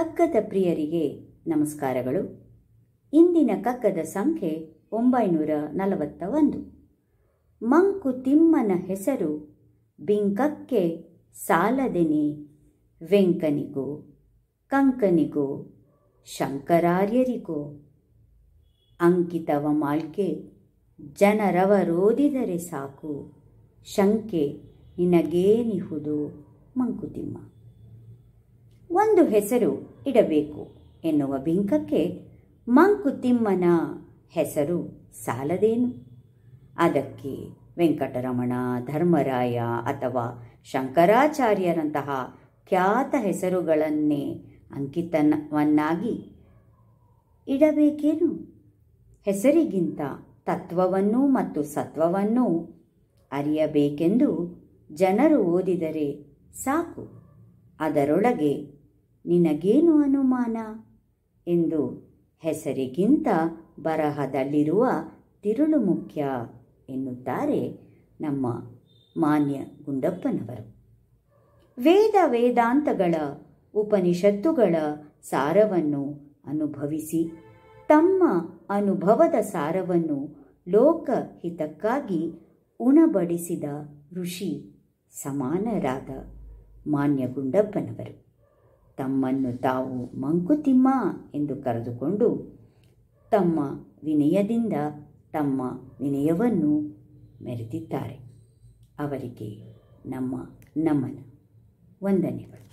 ಕಕ್ಕದ ಪ್ರಿಯರಿಗೆ ನಮಸ್ಕಾರಗಳು ಇಂದಿನ ಕಕ್ಕದ ಸಂಖ್ಯೆ ಒಂಬೈನೂರ ನಲವತ್ತ ಒಂದು ಮಂಕುತಿಮ್ಮನ ಹೆಸರು ಬಿಂಕಕ್ಕೆ ಸಾಲದೆನೆ ವೆಂಕನಿಗೋ ಕಂಕನಿಗೋ ಶಂಕರಾರ್ಯರಿಗೋ ಅಂಕಿತವ ಮಾಳ್ಕೆ ಜನರವರೋದಿದರೆ ಸಾಕು ಶಂಕೆ ನಿನಗೇನಿಹುದು ಮಂಕುತಿಮ್ಮ ಒಂದು ಹೆಸರು ಇಡಬೇಕು ಎನ್ನುವ ಬಿಂಕಕ್ಕೆ ಮಂಕುತಿಮ್ಮನ ಹೆಸರು ಸಾಲದೇನು ಅದಕ್ಕೆ ವೆಂಕಟರಮಣ ಧರ್ಮರಾಯ ಅಥವಾ ಶಂಕರಾಚಾರ್ಯರಂತಹ ಖ್ಯಾತ ಹೆಸರುಗಳನ್ನೇ ಅಂಕಿತವನ್ನಾಗಿ ಇಡಬೇಕೇನು ಹೆಸರಿಗಿಂತ ತತ್ವವನ್ನು ಮತ್ತು ಸತ್ವವನ್ನೂ ಅರಿಯಬೇಕೆಂದು ಜನರು ಓದಿದರೆ ಸಾಕು ಅದರೊಳಗೆ ನಿನಗೇನು ಅನುಮಾನ ಎಂದು ಹೆಸರಿಗಿಂತ ಬರಹದಲ್ಲಿರುವ ತಿರುಳು ಮುಖ್ಯ ಎನ್ನುತ್ತಾರೆ ನಮ್ಮ ಮಾನ್ಯ ಗುಂಡಪ್ಪನವರು ವೇದ ವೇದಾಂತಗಳ ಉಪನಿಷತ್ತುಗಳ ಸಾರವನ್ನು ಅನುಭವಿಸಿ ತಮ್ಮ ಅನುಭವದ ಸಾರವನ್ನು ಲೋಕಹಿತಕ್ಕಾಗಿ ಉಣಬಡಿಸಿದ ಋಷಿ ಸಮಾನರಾದ ಮಾನ್ಯ ಗುಂಡಪ್ಪನವರು ತಮ್ಮನ್ನು ತಾವು ಮಂಕುತಿಮ್ಮ ಎಂದು ಕರೆದುಕೊಂಡು ತಮ್ಮ ವಿನಯದಿಂದ ತಮ್ಮ ವಿನಯವನ್ನು ಮೆರೆದಿದ್ದಾರೆ ಅವರಿಗೆ ನಮ್ಮ ನಮನ ವಂದನೆಗಳು